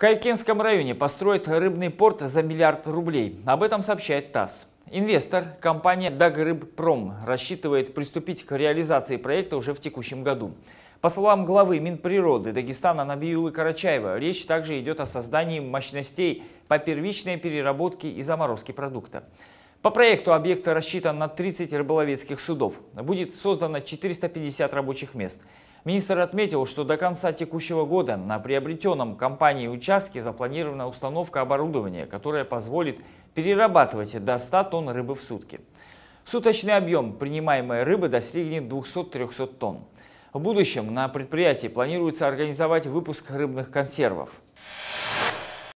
Кайкенском районе построят рыбный порт за миллиард рублей. Об этом сообщает ТАСС. Инвестор, компания «Дагрыбпром», рассчитывает приступить к реализации проекта уже в текущем году. По словам главы Минприроды Дагестана Набиулы Карачаева, речь также идет о создании мощностей по первичной переработке и заморозке продукта. По проекту объекта рассчитан на 30 рыболовецких судов. Будет создано 450 рабочих мест. Министр отметил, что до конца текущего года на приобретенном компанией участке запланирована установка оборудования, которое позволит перерабатывать до 100 тонн рыбы в сутки. Суточный объем принимаемой рыбы достигнет 200-300 тонн. В будущем на предприятии планируется организовать выпуск рыбных консервов.